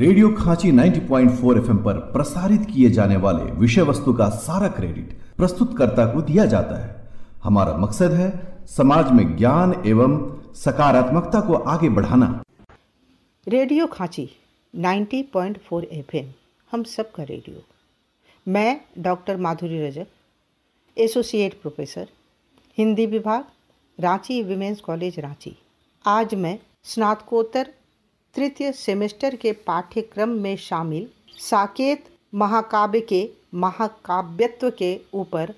radio खांची 90.4 point पर प्रसारित किए जाने वाले विषय वस्तु का सारा क्रेडिट प्रस्तुतकर्ता को दिया जाता है हमारा मकसद है समाज में ज्ञान एवं सकारात्मकता को आगे बढ़ाना रेडियो खांची 90.4 पॉइंट हम सबका रेडियो मैं doctor Madhuri Rajak associate professor Hindi विभाग रांची विमेंस कॉलेज रांची आज मैं स्नातकोत्तर तृतीय सेमेस्टर के पाठ्यक्रम में शामिल साकेत महाकाव्य के महाकाव्यत्व के ऊपर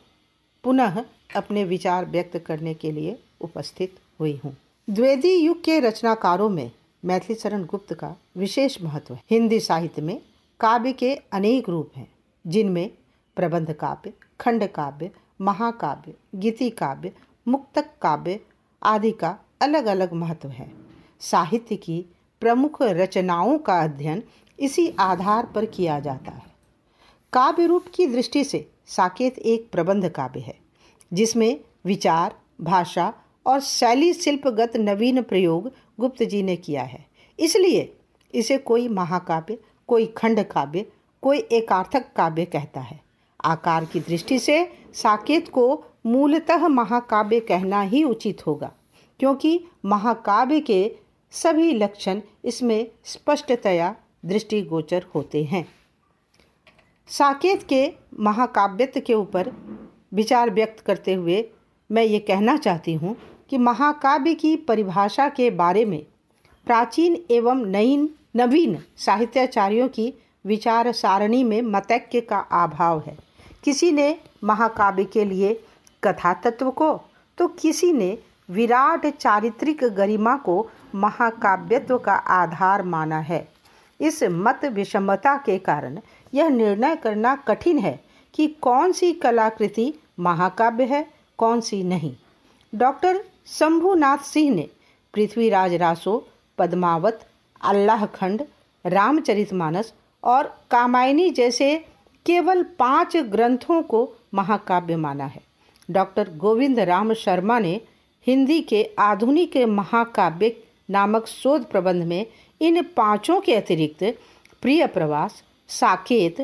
पुनः अपने विचार व्यक्त करने के लिए उपस्थित हुई हूँ द्वेदी युग के रचनाकारों में मैथिली चरण गुप्त का विशेष महत्व है हिंदी साहित्य में काव्य के अनेक रूप हैं जिनमें प्रबंध काव्य खंड काव्य महाकाव्य गीति काव्य मुक्तक काव्य आदि का अलग अलग महत्व है साहित्य की प्रमुख रचनाओं का अध्ययन इसी आधार पर किया जाता है काव्य रूप की दृष्टि से साकेत एक प्रबंध काव्य है जिसमें विचार भाषा और शैली शिल्पगत नवीन प्रयोग गुप्त जी ने किया है इसलिए इसे कोई महाकाव्य कोई खंड काव्य कोई एकार्थक काव्य कहता है आकार की दृष्टि से साकेत को मूलतः महाकाव्य कहना ही उचित होगा क्योंकि महाकाव्य के सभी लक्षण इसमें स्पष्टतया दृष्टिगोचर होते हैं साकेत के महाकाव्यत्व के ऊपर विचार व्यक्त करते हुए मैं ये कहना चाहती हूँ कि महाकाव्य की परिभाषा के बारे में प्राचीन एवं नईन नवीन साहित्याचार्यों की विचार सारणी में मतैक्य का अभाव है किसी ने महाकाव्य के लिए कथा तत्व को तो किसी ने विराट चारित्रिक गरिमा को महाकाव्यत्व का आधार माना है इस मत विषमता के कारण यह निर्णय करना कठिन है कि कौन सी कलाकृति महाकाव्य है कौन सी नहीं डॉक्टर शंभुनाथ सिंह ने पृथ्वीराज रासो पद्मावत अल्लाहखंड रामचरितमानस और कामायनी जैसे केवल पांच ग्रंथों को महाकाव्य माना है डॉक्टर गोविंद राम शर्मा ने हिंदी के आधुनिक महाकाव्य नामक शोध प्रबंध में इन पांचों के अतिरिक्त प्रिय प्रवास साकेत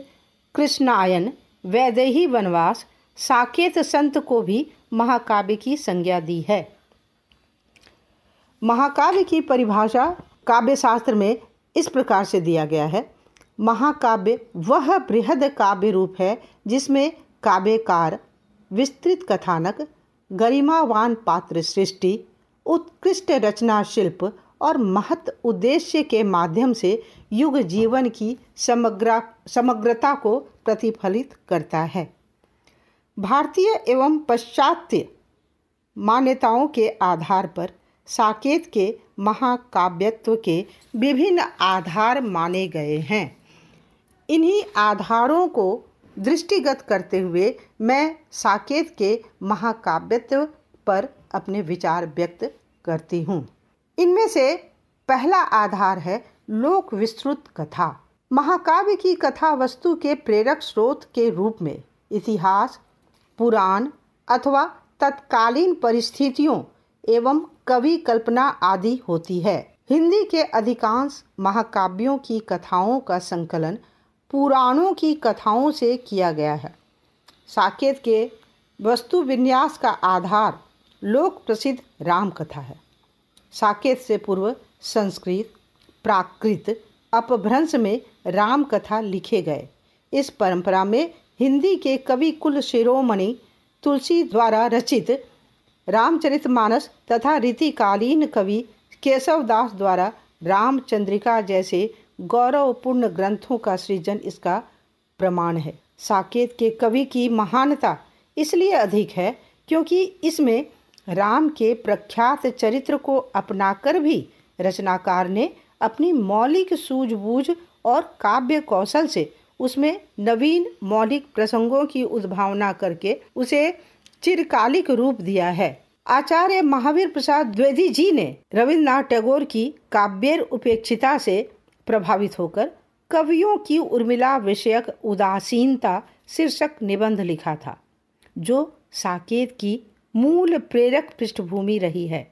कृष्णायन वैदेही वनवास साकेत संत को भी महाकाव्य की संज्ञा दी है महाकाव्य की परिभाषा काव्यशास्त्र में इस प्रकार से दिया गया है महाकाव्य वह बृहद काव्य रूप है जिसमें काव्यकार विस्तृत कथानक गरिमावान पात्र सृष्टि उत्कृष्ट रचना शिल्प और महत उद्देश्य के माध्यम से युग जीवन की समग्र समग्रता को प्रतिफलित करता है भारतीय एवं पाश्चात्य मान्यताओं के आधार पर साकेत के महाकाव्यत्व के विभिन्न आधार माने गए हैं इन्हीं आधारों को दृष्टिगत करते हुए मैं साकेत के महाकाव्यत्व पर अपने विचार व्यक्त करती हूँ इनमें से पहला आधार है लोक विस्तृत कथा महाकाव्य की कथा वस्तु के प्रेरक स्रोत के रूप में इतिहास पुराण अथवा तत्कालीन परिस्थितियों एवं कवि कल्पना आदि होती है हिंदी के अधिकांश महाकाव्यों की कथाओं का संकलन पुराणों की कथाओं से किया गया है साकेत के वस्तु विन्यास का आधार लोक प्रसिद्ध रामकथा है साकेत से पूर्व संस्कृत प्राकृत अपभ्रंश में राम कथा लिखे गए इस परंपरा में हिंदी के कवि कुल शिरोमणि तुलसी द्वारा रचित रामचरित मानस तथा रीतिकालीन कवि केशवदास द्वारा रामचंद्रिका जैसे गौरवपूर्ण ग्रंथों का सृजन इसका प्रमाण है साकेत के कवि की महानता इसलिए अधिक है क्योंकि इसमें राम के प्रख्यात चरित्र को अपनाकर भी रचनाकार ने अपनी मौलिक सूझबूझ और काव्य कौशल से उसमें नवीन मौलिक प्रसंगों की उद्भावना करके उसे चिरकालिक रूप दिया है आचार्य महावीर प्रसाद द्विवेदी जी ने रविन्द्रनाथ टैगोर की काव्यर उपेक्षिता से प्रभावित होकर कवियों की उर्मिला विषयक उदासीनता शीर्षक निबंध लिखा था जो साकेत की मूल प्रेरक पृष्ठभूमि रही है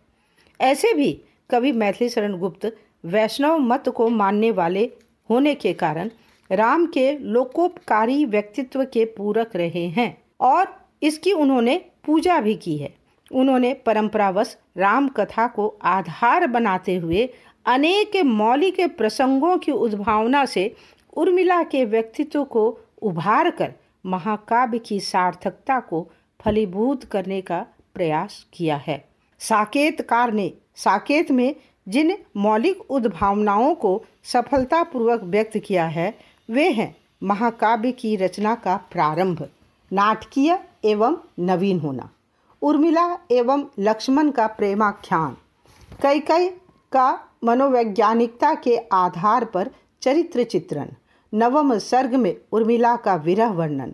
ऐसे भी कवि मैथिली शरण गुप्त वैष्णव मत को मानने वाले होने के कारण राम के लोकोपकारी व्यक्तित्व के पूरक रहे हैं और इसकी उन्होंने पूजा भी की है उन्होंने परंपरावश राम कथा को आधार बनाते हुए अनेक मौलिक प्रसंगों की उद्भावना से उर्मिला के व्यक्तित्व को उभार कर महाकाव्य की सार्थकता को फलीभूत करने का प्रयास किया है साकेतकार ने साकेत में जिन मौलिक उद्भावनाओं को सफलतापूर्वक व्यक्त किया है वे हैं महाकाव्य की रचना का प्रारंभ नाटकीय एवं नवीन होना उर्मिला एवं लक्ष्मण का प्रेमाख्यान कई कई का मनोवैज्ञानिकता के आधार पर चरित्र चित्रण नवम सर्ग में उर्मिला का विरह वर्णन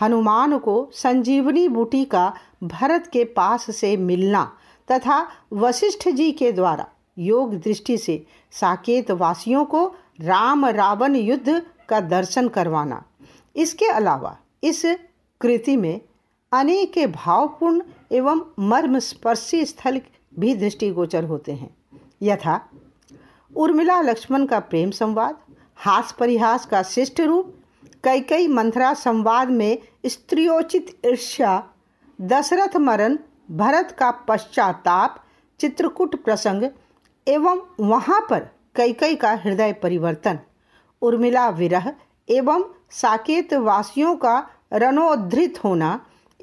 हनुमान को संजीवनी बूटी का भरत के पास से मिलना तथा वशिष्ठ जी के द्वारा योग दृष्टि से साकेत वासियों को राम रावण युद्ध का दर्शन करवाना इसके अलावा इस कृति में अनेक भावपूर्ण एवं मर्मस्पर्शी स्थल भी दृष्टिगोचर होते हैं यथा उर्मिला लक्ष्मण का प्रेम संवाद हास परिहास का शिष्ट रूप कई कई मंथरा संवाद में स्त्रियोचित ईर्ष्या दशरथ मरण भरत का पश्चाताप चित्रकूट प्रसंग एवं वहाँ पर कैकई का हृदय परिवर्तन उर्मिला विरह एवं साकेत वासियों का रणोद्धृत होना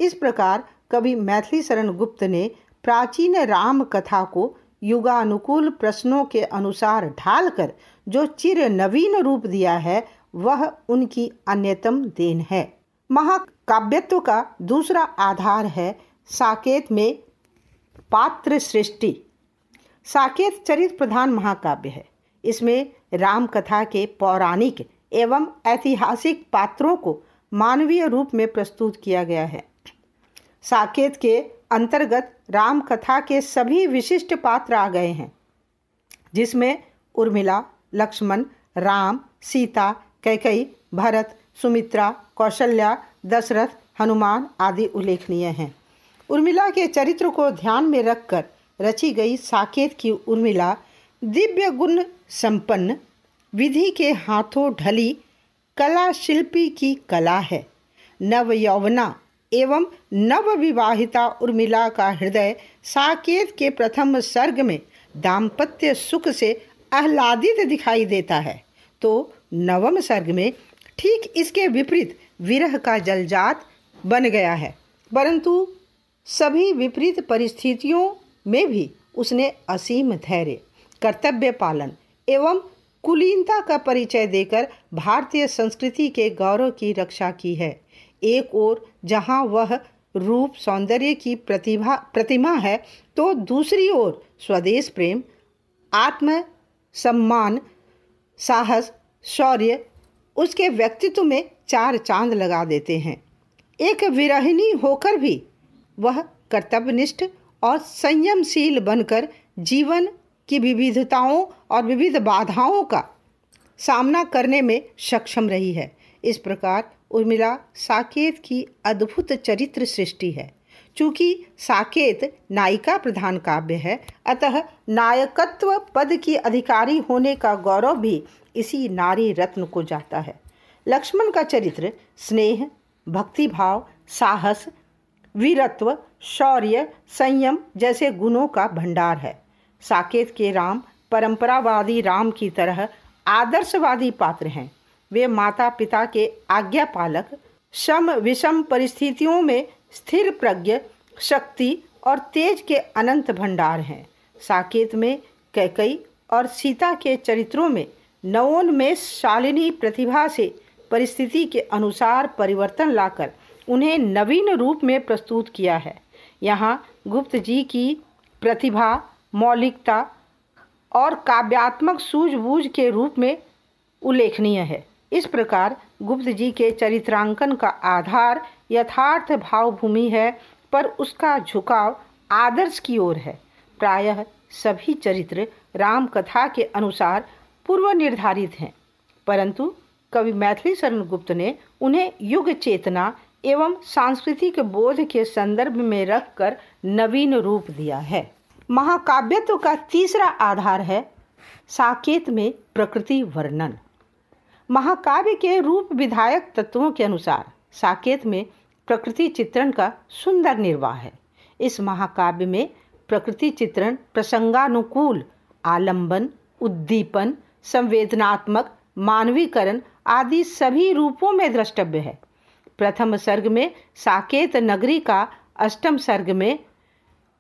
इस प्रकार कवि मैथिली शरण गुप्त ने प्राचीन राम कथा को युगानुकूल प्रश्नों के अनुसार ढालकर जो चिर नवीन रूप दिया है वह उनकी अन्यतम देन है महाकाव्यत्व का दूसरा आधार है साकेत में पात्र सृष्टि साकेत चरित प्रधान महाकाव्य है इसमें राम कथा के पौराणिक एवं ऐतिहासिक पात्रों को मानवीय रूप में प्रस्तुत किया गया है साकेत के अंतर्गत राम कथा के सभी विशिष्ट पात्र आ गए हैं जिसमें उर्मिला लक्ष्मण राम सीता कैकई भरत सुमित्रा कौशल्या दशरथ हनुमान आदि उल्लेखनीय हैं उर्मिला के चरित्र को ध्यान में रखकर रची गई साकेत की उर्मिला दिव्य गुण संपन्न विधि के हाथों ढली कला शिल्पी की कला है नव यौवना एवं नव विवाहिता उर्मिला का हृदय साकेत के प्रथम सर्ग में दाम्पत्य सुख से आह्लादित दिखाई देता है तो नवम सर्ग में ठीक इसके विपरीत विरह का जलजात बन गया है परंतु सभी विपरीत परिस्थितियों में भी उसने असीम धैर्य कर्तव्य पालन एवं कुलीनता का परिचय देकर भारतीय संस्कृति के गौरव की रक्षा की है एक ओर जहाँ वह रूप सौंदर्य की प्रतिभा प्रतिमा है तो दूसरी ओर स्वदेश प्रेम आत्म सम्मान साहस शौर्य उसके व्यक्तित्व में चार चांद लगा देते हैं एक विरहिणी होकर भी वह कर्तव्यनिष्ठ और संयमशील बनकर जीवन की विविधताओं और विविध बाधाओं का सामना करने में सक्षम रही है इस प्रकार उर्मिला साकेत की अद्भुत चरित्र सृष्टि है चूँकि साकेत नायिका प्रधान काव्य है अतः नायकत्व पद की अधिकारी होने का गौरव भी इसी नारी रत्न को जाता है लक्ष्मण का चरित्र स्नेह भक्तिभाव साहस वीरत्व शौर्य संयम जैसे गुणों का भंडार है साकेत के राम परंपरावादी राम की तरह आदर्शवादी पात्र हैं वे माता पिता के आज्ञा पालक सम विषम परिस्थितियों में स्थिर प्रज्ञ शक्ति और तेज के अनंत भंडार हैं साकेत में कैकई और सीता के चरित्रों में नवोन्मेष शालिनी प्रतिभा से परिस्थिति के अनुसार परिवर्तन लाकर उन्हें नवीन रूप में प्रस्तुत किया है यहाँ गुप्त जी की प्रतिभा मौलिकता और काव्यात्मक सूझबूझ के रूप में उल्लेखनीय है इस प्रकार गुप्त जी के चरित्रांकन का आधार यथार्थ भावभूमि है पर उसका झुकाव आदर्श की ओर है प्रायः सभी चरित्र रामकथा के अनुसार पूर्व निर्धारित हैं परंतु कवि मैथिली शरण गुप्त ने उन्हें युग चेतना एवं सांस्कृतिक बोध के संदर्भ में रखकर नवीन रूप दिया है महाकाव्यत्व का तीसरा आधार है साकेत में प्रकृति वर्णन महाकाव्य के रूप विधायक तत्वों के अनुसार साकेत में प्रकृति चित्रण का सुंदर निर्वाह है इस महाकाव्य में प्रकृति चित्रण प्रसंगानुकूल आलंबन उद्दीपन संवेदनात्मक मानवीकरण आदि सभी रूपों में द्रष्टव्य है प्रथम सर्ग में साकेत नगरी का अष्टम सर्ग में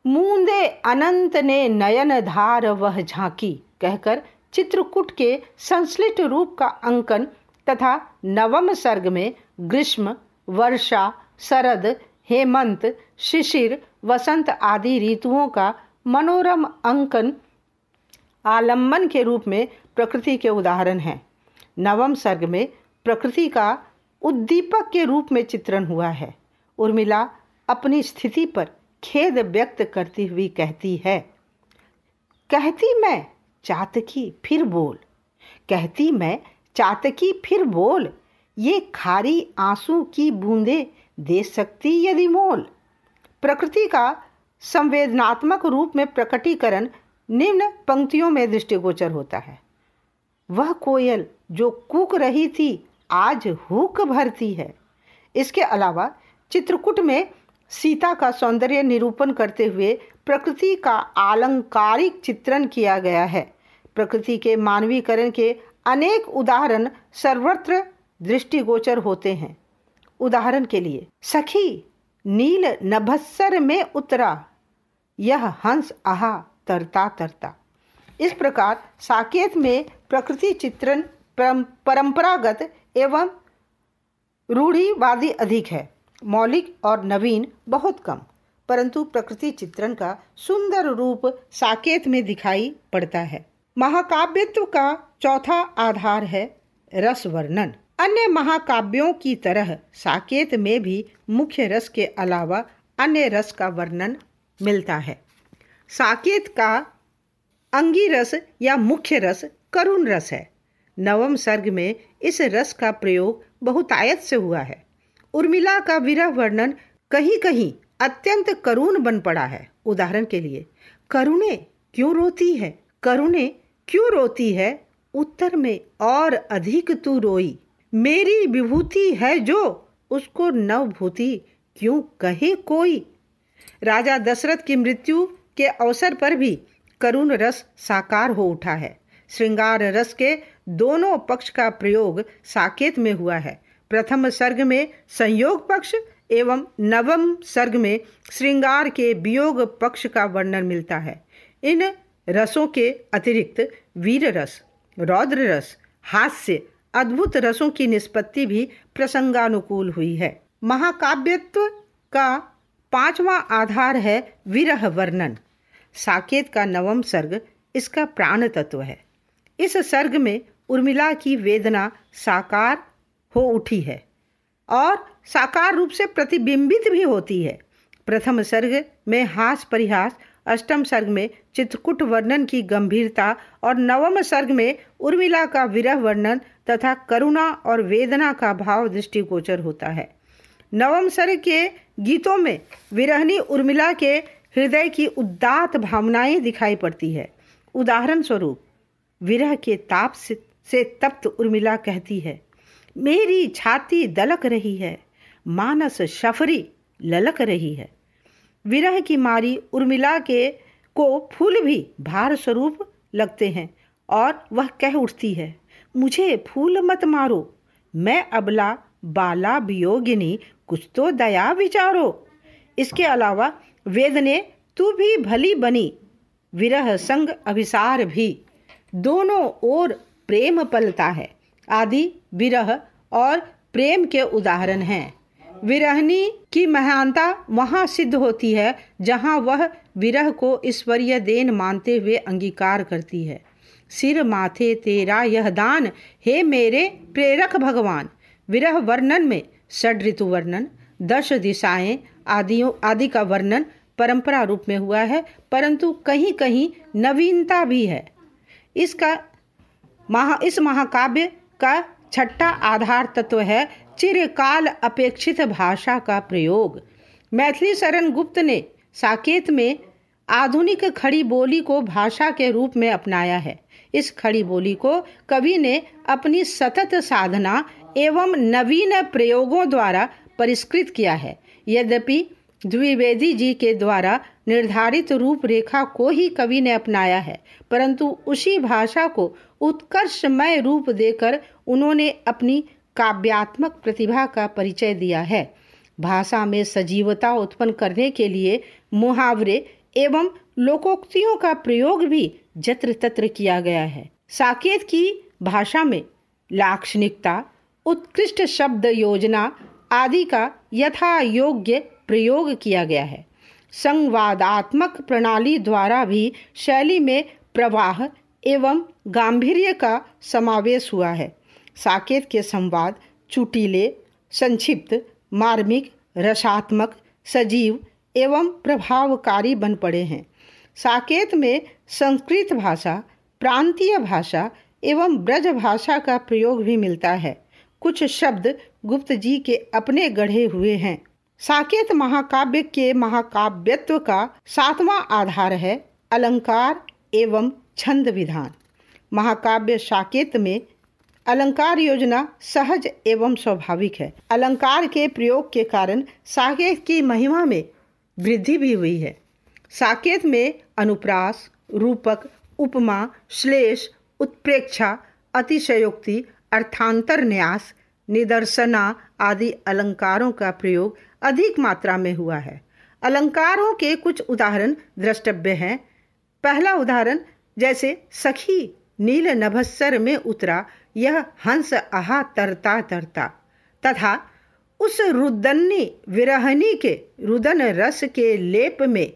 मूंदे अनंत ने नयन धार वह झांकी कहकर चित्रकूट के संश्लिष्ट रूप का अंकन तथा नवम सर्ग में ग्रीष्म वर्षा शरद हेमंत शिशिर वसंत आदि ऋतुओं का मनोरम अंकन आलम्बन के रूप में प्रकृति के उदाहरण हैं नवम सर्ग में प्रकृति का उद्दीपक के रूप में चित्रण हुआ है उर्मिला अपनी स्थिति पर खेद व्यक्त करती हुई कहती है कहती मैं चातकी फिर बोल कहती मैं चातकी फिर बोल ये खारी आंसू की बूंदे दे सकती यदि मोल प्रकृति का संवेदनात्मक रूप में प्रकटीकरण निम्न पंक्तियों में दृष्टिगोचर होता है वह कोयल जो कूक रही थी आज हुक भरती है इसके अलावा चित्रकूट में सीता का सौंदर्य निरूपण करते हुए प्रकृति का आलंकारिक चित्रण किया गया है प्रकृति के मानवीकरण के अनेक उदाहरण सर्वत्र दृष्टिगोचर होते हैं उदाहरण के लिए सखी नील नभस्सर में उतरा यह हंस आहा तरता तरता इस प्रकार साकेत में प्रकृति चित्रण परंपरागत एवं रूढ़िवादी अधिक है मौलिक और नवीन बहुत कम परंतु प्रकृति चित्रण का सुंदर रूप साकेत में दिखाई पड़ता है महाकाव्यत्व का चौथा आधार है रस वर्णन अन्य महाकाव्यों की तरह साकेत में भी मुख्य रस के अलावा अन्य रस का वर्णन मिलता है साकेत का अंगी रस या मुख्य रस करुण रस है नवम सर्ग में इस रस का प्रयोग बहुतायत से हुआ है उर्मिला का विरह वर्णन कहीं कहीं अत्यंत करुण बन पड़ा है उदाहरण के लिए करुणे क्यों रोती है करुणे क्यों रोती है उत्तर में और अधिक तू रोई मेरी विभूति है जो उसको नवभूति क्यों कहे कोई राजा दशरथ की मृत्यु के अवसर पर भी करुण रस साकार हो उठा है श्रृंगार रस के दोनों पक्ष का प्रयोग साकेत में हुआ है प्रथम सर्ग में संयोग पक्ष एवं नवम सर्ग में श्रृंगार के वियोग पक्ष का वर्णन मिलता है इन रसों के अतिरिक्त वीर रस रौद्र रस हास्य अद्भुत रसों की निष्पत्ति भी प्रसंगानुकूल हुई है महाकाव्यत्व का पांचवा आधार है विरह वर्णन साकेत का नवम सर्ग इसका प्राण तत्व है इस सर्ग में उर्मिला की वेदना साकार हो उठी है और साकार रूप से प्रतिबिंबित भी होती है प्रथम सर्ग में हास परिहास अष्टम सर्ग में चित्रकूट वर्णन की गंभीरता और नवम सर्ग में उर्मिला का विरह वर्णन तथा करुणा और वेदना का भाव दृष्टिगोचर होता है नवम सर्ग के गीतों में विरहनी उर्मिला के हृदय की उदात भावनाएं दिखाई पड़ती है उदाहरण स्वरूप विरह के ताप से, से तप्त उर्मिला कहती है मेरी छाती दलक रही है मानस शफरी ललक रही है विरह की मारी उर्मिला के को फूल भी भार स्वरूप लगते हैं और वह कह उठती है मुझे फूल मत मारो मैं अबला बाला वियोगिनी कुछ तो दया विचारो इसके अलावा वेद ने तू भी भली बनी विरह संग अभिसार भी दोनों ओर प्रेम पलता है आदि विरह और प्रेम के उदाहरण हैं विरहनी की महानता वहाँ सिद्ध होती है जहाँ वह विरह को ईश्वरीय देन मानते हुए अंगीकार करती है सिर माथे तेरा यह दान हे मेरे प्रेरक भगवान विरह वर्णन में षड ऋतु वर्णन दश दिशाएं आदियों आदि का वर्णन परंपरा रूप में हुआ है परंतु कहीं कहीं नवीनता भी है इसका महा इस महाकाव्य का छठा आधार तत्व है चिरकाल अपेक्षित भाषा का प्रयोग मैथिली शरण गुप्त ने साकेत में आधुनिक खड़ी बोली को भाषा के रूप में अपनाया है इस खड़ी बोली को कवि ने अपनी सतत साधना एवं नवीन प्रयोगों द्वारा परिष्कृत किया है यद्यपि द्विवेदी जी के द्वारा निर्धारित रूपरेखा को ही कवि ने अपनाया है परंतु उसी भाषा को उत्कर्षमय रूप देकर उन्होंने अपनी काव्यात्मक प्रतिभा का परिचय दिया है भाषा में सजीवता उत्पन्न करने के लिए मुहावरे एवं लोकोक्तियों का प्रयोग भी जत्र तत्र किया गया है साकेत की भाषा में लाक्षणिकता उत्कृष्ट शब्द योजना आदि का यथा योग्य प्रयोग किया गया है संवादात्मक प्रणाली द्वारा भी शैली में प्रवाह एवं गांधीर्य का समावेश हुआ है साकेत के संवाद चुटीले संक्षिप्त मार्मिक रसात्मक सजीव एवं प्रभावकारी बन पड़े हैं साकेत में संस्कृत भाषा प्रांतीय भाषा एवं ब्रज भाषा का प्रयोग भी मिलता है कुछ शब्द गुप्त जी के अपने गढ़े हुए हैं साकेत महाकाव्य के महाकाव्यत्व का सातवां आधार है अलंकार एवं छंद विधान महाकाव्य साकेत में अलंकार योजना सहज एवं स्वाभाविक है अलंकार के प्रयोग के कारण साकेत की महिमा में वृद्धि भी हुई है साकेत में अनुप्रास रूपक उपमा श्लेष उत्प्रेक्षा अतिशयोक्ति अर्थांतर न्यास निदर्शना आदि अलंकारों का प्रयोग अधिक मात्रा में हुआ है अलंकारों के कुछ उदाहरण द्रष्टव्य हैं पहला उदाहरण जैसे सखी नील नभस्सर में उतरा यह हंस आहा तरता तरता तथा उस रुदन्नी विरहनी के रुदन रस के लेप में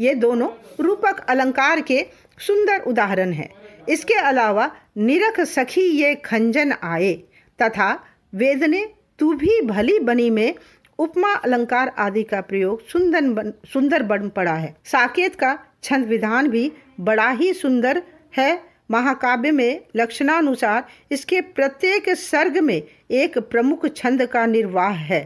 ये दोनों रूपक अलंकार के सुंदर उदाहरण हैं इसके अलावा निरख सखी ये खंजन आए तथा वेदने तू भी भली बनी में उपमा अलंकार आदि का प्रयोग सुंदर सुंदर बन पड़ा है साकेत का छंद विधान भी बड़ा ही सुंदर है महाकाव्य में लक्षणानुसार इसके प्रत्येक सर्ग में एक प्रमुख छंद का निर्वाह है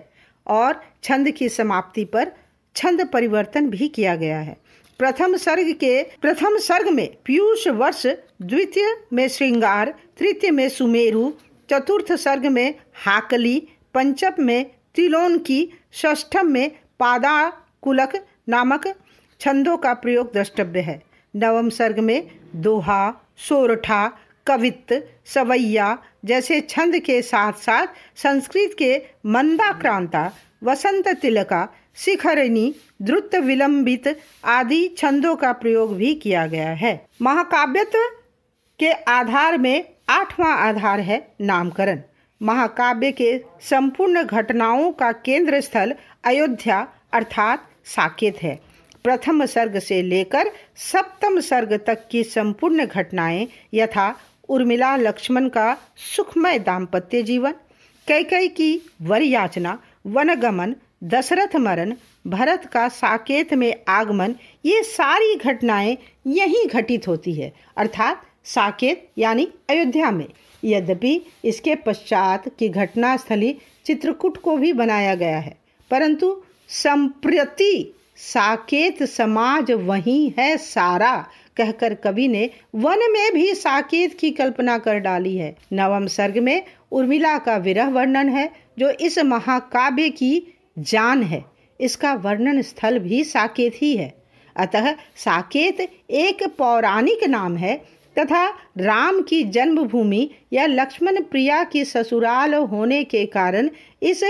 और छंद की समाप्ति पर छंद परिवर्तन भी किया गया है प्रथम सर्ग के प्रथम सर्ग में पीयूष वर्ष द्वितीय में श्रृंगार तृतीय में सुमेरु चतुर्थ सर्ग में हाकली पंचम में तिलोन की षष्ठम में पादा कुलक नामक छंदों का प्रयोग द्रष्टव्य है नवम सर्ग में दोहा सोरठा कवित्त सवैया जैसे छंद के साथ साथ संस्कृत के मंदाक्रांता वसंत तिलका शिखरिणी द्रुत विलंबित आदि छंदों का प्रयोग भी किया गया है महाकाव्यत्व के आधार में आठवां आधार है नामकरण महाकाव्य के संपूर्ण घटनाओं का केंद्र स्थल अयोध्या अर्थात साकेत है प्रथम सर्ग से लेकर सप्तम सर्ग तक की संपूर्ण घटनाएं यथा उर्मिला लक्ष्मण का सुखमय दाम्पत्य जीवन कैकई की वर याचना वनगमन दशरथ मरण भरत का साकेत में आगमन ये सारी घटनाएं यहीं घटित होती है अर्थात साकेत यानी अयोध्या में यद्यपि इसके पश्चात की घटना स्थली चित्रकूट को भी बनाया गया है परंतु संप्रति साकेत समाज वही है सारा कहकर कवि ने वन में भी साकेत की कल्पना कर डाली है नवम सर्ग में उर्मिला का विरह वर्णन है जो इस महाकाव्य की जान है इसका वर्णन स्थल भी साकेत ही है अतः साकेत एक पौराणिक नाम है तथा राम की जन्मभूमि या लक्ष्मण प्रिया की ससुराल होने के कारण इस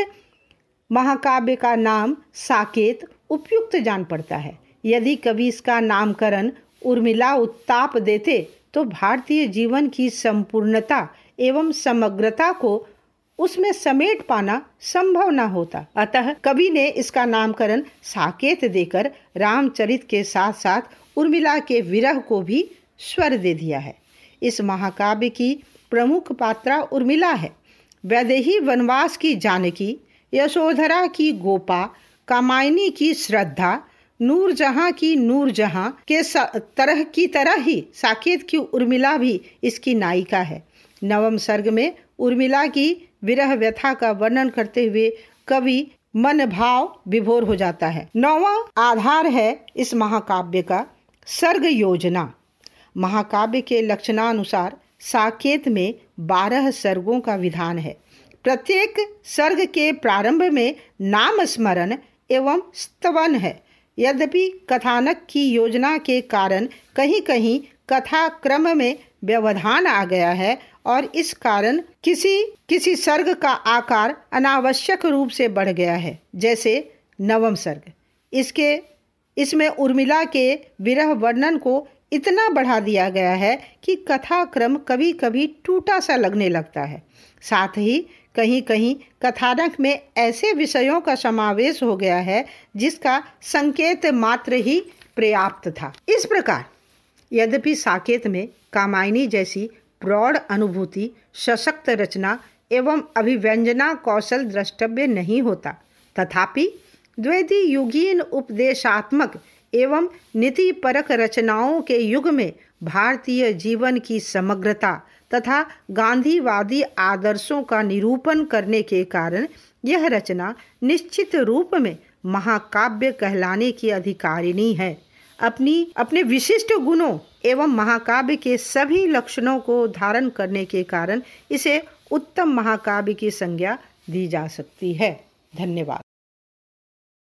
महाकाव्य का नाम साकेत उपयुक्त जान पड़ता है यदि कवि इसका नामकरण उर्मिला उत्ताप देते तो भारतीय जीवन की संपूर्णता एवं समग्रता को उसमें समेट पाना संभव न होता अतः कवि ने इसका नामकरण साकेत देकर रामचरित के साथ साथ उर्मिला के विरह को भी स्वर दे दिया है इस महाकाव्य की प्रमुख पात्रा उर्मिला है वैदेही वनवास की जानकी यशोधरा की गोपा कामायनी की श्रद्धा नूरजहाँ की नूरजहाँ के तरह की तरह ही साकेत की उर्मिला भी इसकी नायिका है नवम सर्ग में उर्मिला की विरह व्यथा का वर्णन करते हुए कवि मन भाव विभोर हो जाता है नौवा आधार है इस महाकाव्य का सर्ग योजना महाकाव्य के लक्षणानुसार साकेत में बारह सर्गों का विधान है प्रत्येक सर्ग के प्रारंभ में नाम स्मरण एवं स्तवन है यद्यपि कथानक की योजना के कारण कहीं कहीं कथा क्रम में व्यवधान आ गया है और इस कारण किसी किसी सर्ग का आकार अनावश्यक रूप से बढ़ गया है जैसे नवम सर्ग इसके इसमें उर्मिला के विरह वर्णन को इतना बढ़ा दिया गया है कि कथा क्रम कभी कभी टूटा सा लगने लगता है साथ ही कहीं कहीं कथानक में ऐसे विषयों का समावेश हो गया है जिसका संकेत मात्र ही पर्याप्त था इस प्रकार यद्यपि साकेत में कामायनी जैसी प्रौढ़ अनुभूति सशक्त रचना एवं अभिव्यंजना कौशल द्रष्टव्य नहीं होता तथापि द्वैती युगीन उपदेशात्मक एवं नीतिपरक रचनाओं के युग में भारतीय जीवन की समग्रता तथा गांधीवादी आदर्शों का निरूपण करने के कारण यह रचना निश्चित रूप में महाकाव्य कहलाने की अधिकारिणी है अपनी अपने विशिष्ट गुणों एवं महाकाव्य के सभी लक्षणों को धारण करने के कारण इसे उत्तम महाकाव्य की संज्ञा दी जा सकती है धन्यवाद